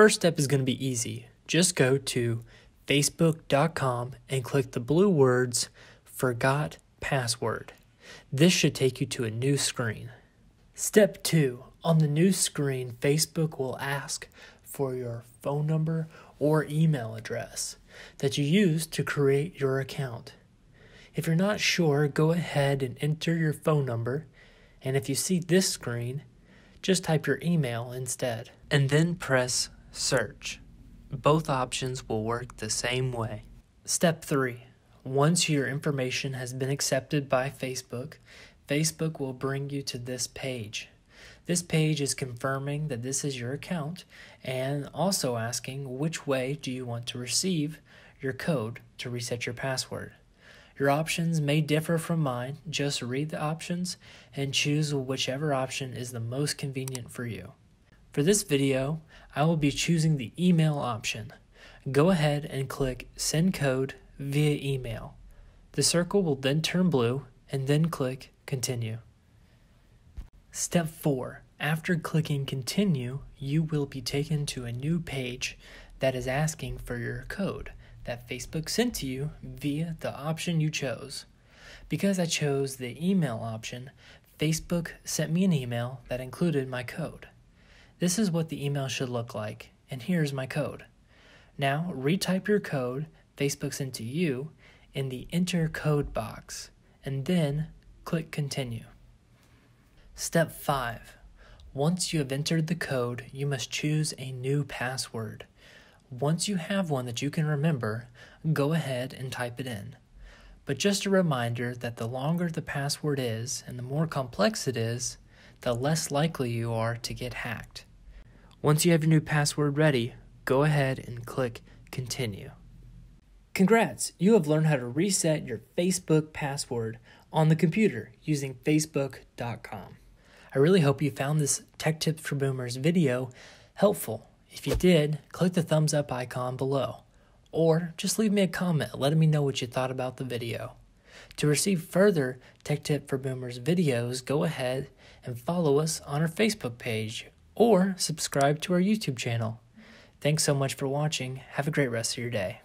first step is going to be easy. Just go to facebook.com and click the blue words Forgot Password. This should take you to a new screen. Step 2 On the new screen, Facebook will ask for your phone number or email address that you used to create your account. If you're not sure, go ahead and enter your phone number, and if you see this screen, just type your email instead. And then press Search. Both options will work the same way. Step 3. Once your information has been accepted by Facebook, Facebook will bring you to this page. This page is confirming that this is your account and also asking which way do you want to receive your code to reset your password. Your options may differ from mine. Just read the options and choose whichever option is the most convenient for you. For this video, I will be choosing the email option. Go ahead and click send code via email. The circle will then turn blue and then click continue. Step 4. After clicking continue, you will be taken to a new page that is asking for your code that Facebook sent to you via the option you chose. Because I chose the email option, Facebook sent me an email that included my code. This is what the email should look like, and here's my code. Now retype your code Facebook sent to you in the enter code box, and then click continue. Step 5. Once you have entered the code, you must choose a new password. Once you have one that you can remember, go ahead and type it in. But just a reminder that the longer the password is and the more complex it is, the less likely you are to get hacked. Once you have your new password ready, go ahead and click Continue. Congrats! You have learned how to reset your Facebook password on the computer using Facebook.com. I really hope you found this Tech Tips for Boomers video helpful. If you did, click the thumbs up icon below, or just leave me a comment letting me know what you thought about the video. To receive further Tech Tip for Boomers videos, go ahead and follow us on our Facebook page or subscribe to our YouTube channel. Thanks so much for watching. Have a great rest of your day.